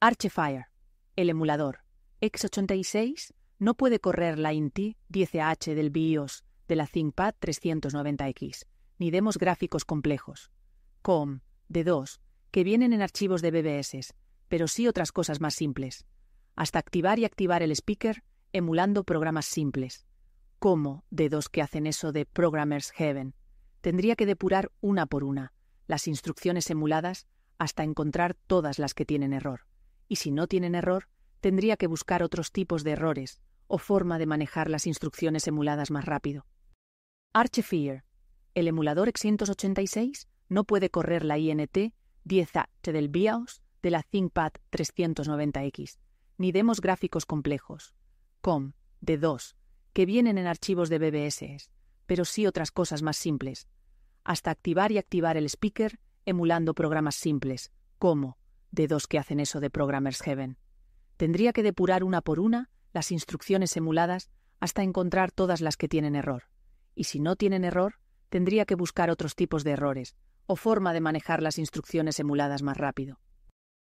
Archefire, el emulador x86, no puede correr la INTI 10 h del BIOS de la ThinkPad 390X, ni demos gráficos complejos. COM, D2, que vienen en archivos de BBS, pero sí otras cosas más simples. Hasta activar y activar el speaker emulando programas simples. Como d D2 que hacen eso de Programmers Heaven? Tendría que depurar una por una las instrucciones emuladas hasta encontrar todas las que tienen error y si no tienen error, tendría que buscar otros tipos de errores o forma de manejar las instrucciones emuladas más rápido. ArcheFear, El emulador x 186 no puede correr la INT 10H del BIOS de la ThinkPad 390X, ni demos gráficos complejos, COM, D2, que vienen en archivos de BBS, pero sí otras cosas más simples, hasta activar y activar el speaker emulando programas simples, como de dos que hacen eso de Programmer's Heaven. Tendría que depurar una por una las instrucciones emuladas hasta encontrar todas las que tienen error. Y si no tienen error, tendría que buscar otros tipos de errores, o forma de manejar las instrucciones emuladas más rápido.